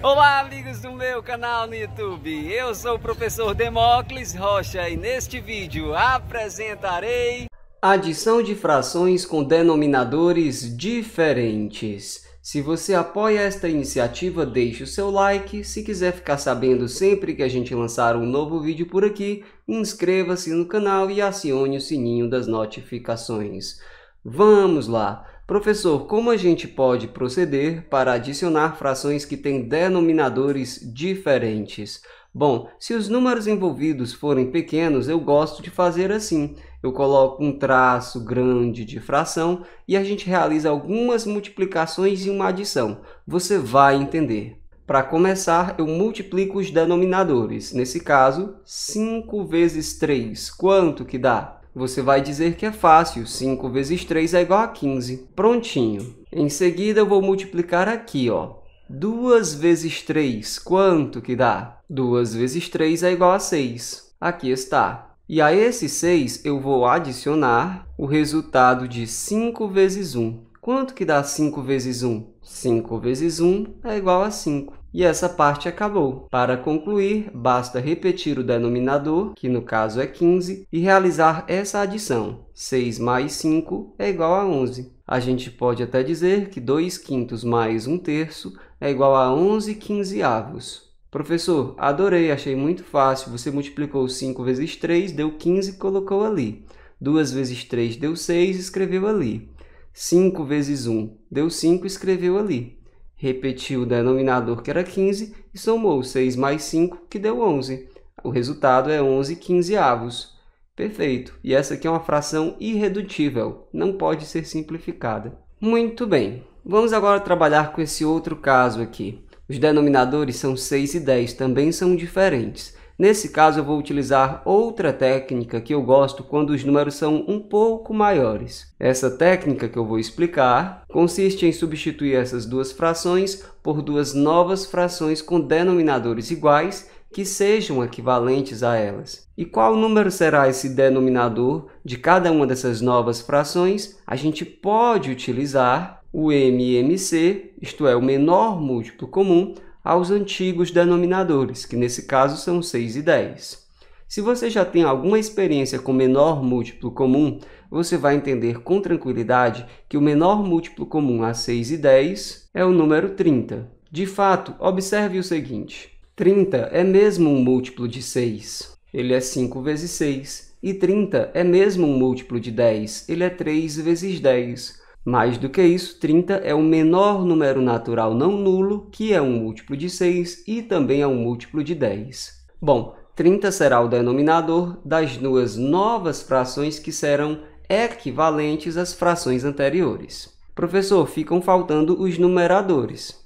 Olá, amigos do meu canal no YouTube. Eu sou o professor Demócles Rocha e neste vídeo apresentarei adição de frações com denominadores diferentes. Se você apoia esta iniciativa, deixe o seu like. Se quiser ficar sabendo sempre que a gente lançar um novo vídeo por aqui, inscreva-se no canal e acione o sininho das notificações. Vamos lá! Professor, como a gente pode proceder para adicionar frações que têm denominadores diferentes? Bom, se os números envolvidos forem pequenos, eu gosto de fazer assim. Eu coloco um traço grande de fração e a gente realiza algumas multiplicações e uma adição. Você vai entender. Para começar, eu multiplico os denominadores. Nesse caso, 5 vezes 3. Quanto que dá? Você vai dizer que é fácil, 5 vezes 3 é igual a 15. Prontinho. Em seguida, eu vou multiplicar aqui, ó. 2 vezes 3, quanto que dá? 2 vezes 3 é igual a 6. Aqui está. E a esse 6, eu vou adicionar o resultado de 5 vezes 1. Quanto que dá 5 vezes 1? 5 vezes 1 é igual a 5. E essa parte acabou. Para concluir, basta repetir o denominador, que no caso é 15, e realizar essa adição. 6 mais 5 é igual a 11. A gente pode até dizer que 2 quintos mais 1 terço é igual a 11 quinzeavos. Professor, adorei, achei muito fácil. Você multiplicou 5 vezes 3, deu 15 e colocou ali. 2 vezes 3 deu 6, escreveu ali. 5 vezes 1 deu 5, escreveu ali repetiu o denominador, que era 15, e somou 6 mais 5, que deu 11. O resultado é 11 quinzeavos. Perfeito. E essa aqui é uma fração irredutível, não pode ser simplificada. Muito bem. Vamos agora trabalhar com esse outro caso aqui. Os denominadores são 6 e 10, também são diferentes. Nesse caso, eu vou utilizar outra técnica que eu gosto quando os números são um pouco maiores. Essa técnica que eu vou explicar consiste em substituir essas duas frações por duas novas frações com denominadores iguais que sejam equivalentes a elas. E qual número será esse denominador de cada uma dessas novas frações? A gente pode utilizar o MMC, isto é, o menor múltiplo comum, aos antigos denominadores, que nesse caso são 6 e 10. Se você já tem alguma experiência com menor múltiplo comum, você vai entender com tranquilidade que o menor múltiplo comum a 6 e 10 é o número 30. De fato, observe o seguinte, 30 é mesmo um múltiplo de 6, ele é 5 vezes 6, e 30 é mesmo um múltiplo de 10, ele é 3 vezes 10, mais do que isso, 30 é o menor número natural não nulo, que é um múltiplo de 6 e também é um múltiplo de 10. Bom, 30 será o denominador das duas novas frações que serão equivalentes às frações anteriores. Professor, ficam faltando os numeradores.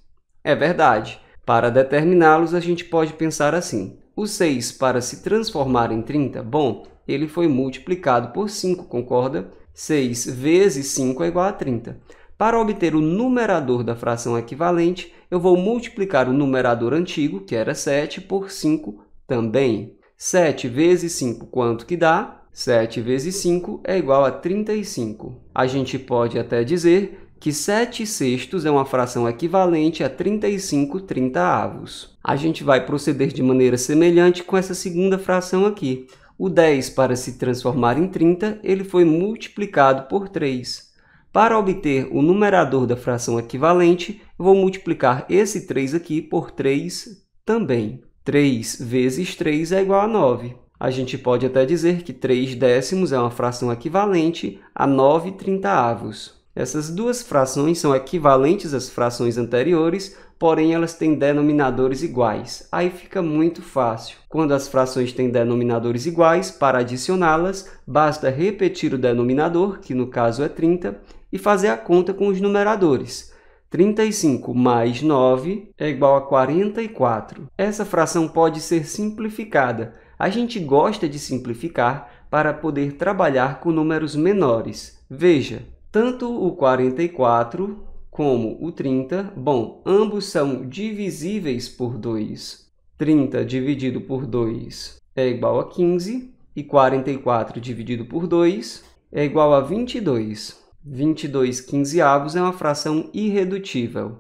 É verdade. Para determiná-los, a gente pode pensar assim. O 6, para se transformar em 30, bom, ele foi multiplicado por 5, concorda? 6 vezes 5 é igual a 30. Para obter o numerador da fração equivalente, eu vou multiplicar o numerador antigo, que era 7, por 5 também. 7 vezes 5, quanto que dá? 7 vezes 5 é igual a 35. A gente pode até dizer que 7 sextos é uma fração equivalente a 35 30 avos. A gente vai proceder de maneira semelhante com essa segunda fração aqui. O 10, para se transformar em 30, ele foi multiplicado por 3. Para obter o numerador da fração equivalente, vou multiplicar esse 3 aqui por 3 também. 3 vezes 3 é igual a 9. A gente pode até dizer que 3 décimos é uma fração equivalente a 9 trintaavos. Essas duas frações são equivalentes às frações anteriores, porém elas têm denominadores iguais. Aí fica muito fácil. Quando as frações têm denominadores iguais, para adicioná-las, basta repetir o denominador, que no caso é 30, e fazer a conta com os numeradores. 35 mais 9 é igual a 44. Essa fração pode ser simplificada. A gente gosta de simplificar para poder trabalhar com números menores. Veja, tanto o 44 como o 30, bom, ambos são divisíveis por 2. 30 dividido por 2 é igual a 15, e 44 dividido por 2 é igual a 22. 22 quinzeavos é uma fração irredutível,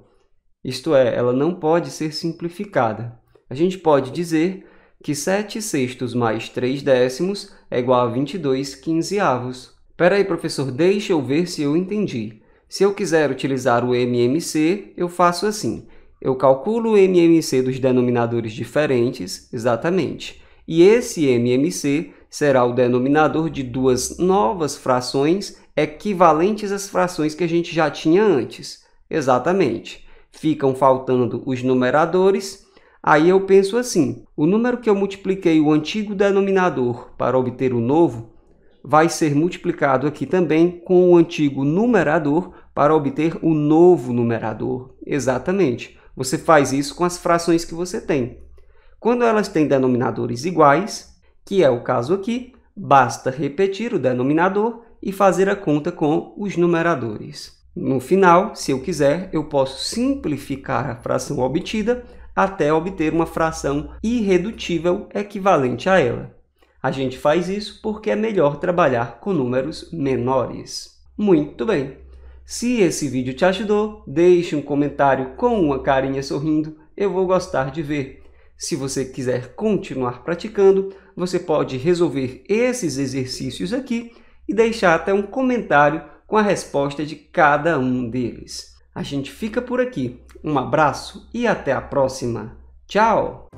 isto é, ela não pode ser simplificada. A gente pode dizer que 7 sextos mais 3 décimos é igual a 22 quinzeavos. Espera aí, professor, deixa eu ver se eu entendi. Se eu quiser utilizar o MMC, eu faço assim. Eu calculo o MMC dos denominadores diferentes, exatamente. E esse MMC será o denominador de duas novas frações equivalentes às frações que a gente já tinha antes. Exatamente. Ficam faltando os numeradores. Aí eu penso assim, o número que eu multipliquei o antigo denominador para obter o novo vai ser multiplicado aqui também com o antigo numerador para obter o novo numerador. Exatamente. Você faz isso com as frações que você tem. Quando elas têm denominadores iguais, que é o caso aqui, basta repetir o denominador e fazer a conta com os numeradores. No final, se eu quiser, eu posso simplificar a fração obtida até obter uma fração irredutível equivalente a ela. A gente faz isso porque é melhor trabalhar com números menores. Muito bem! Se esse vídeo te ajudou, deixe um comentário com uma carinha sorrindo, eu vou gostar de ver. Se você quiser continuar praticando, você pode resolver esses exercícios aqui e deixar até um comentário com a resposta de cada um deles. A gente fica por aqui. Um abraço e até a próxima. Tchau!